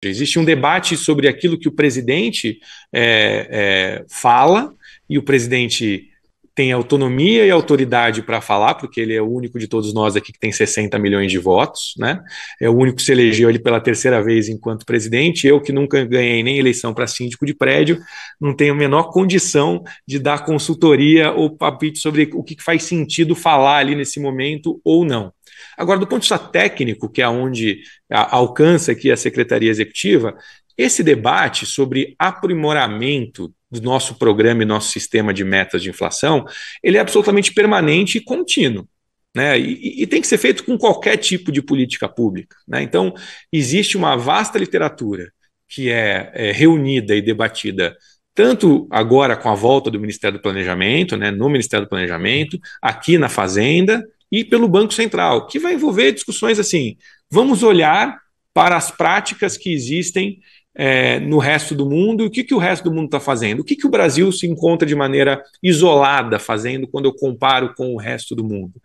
Existe um debate sobre aquilo que o presidente é, é, fala e o presidente tem autonomia e autoridade para falar, porque ele é o único de todos nós aqui que tem 60 milhões de votos, né? É o único que se elegeu ali pela terceira vez enquanto presidente. Eu, que nunca ganhei nem eleição para síndico de prédio, não tenho a menor condição de dar consultoria ou papito sobre o que faz sentido falar ali nesse momento ou não. Agora, do ponto de vista técnico, que é onde alcança aqui a Secretaria Executiva, esse debate sobre aprimoramento do nosso programa e nosso sistema de metas de inflação, ele é absolutamente permanente e contínuo. Né? E, e, tem que ser feito com qualquer tipo de política pública. Né? Então, existe uma vasta literatura que é, é, reunida e debatida tanto agora com a volta do Ministério do Planejamento, né, no Ministério do Planejamento, aqui na Fazenda e pelo Banco Central, que vai envolver discussões assim: vamos olhar para as práticas que existem é, no resto do mundo e o que, que o resto do mundo está fazendo. O que, que o Brasil se encontra de maneira isolada fazendo quando eu comparo com o resto do mundo?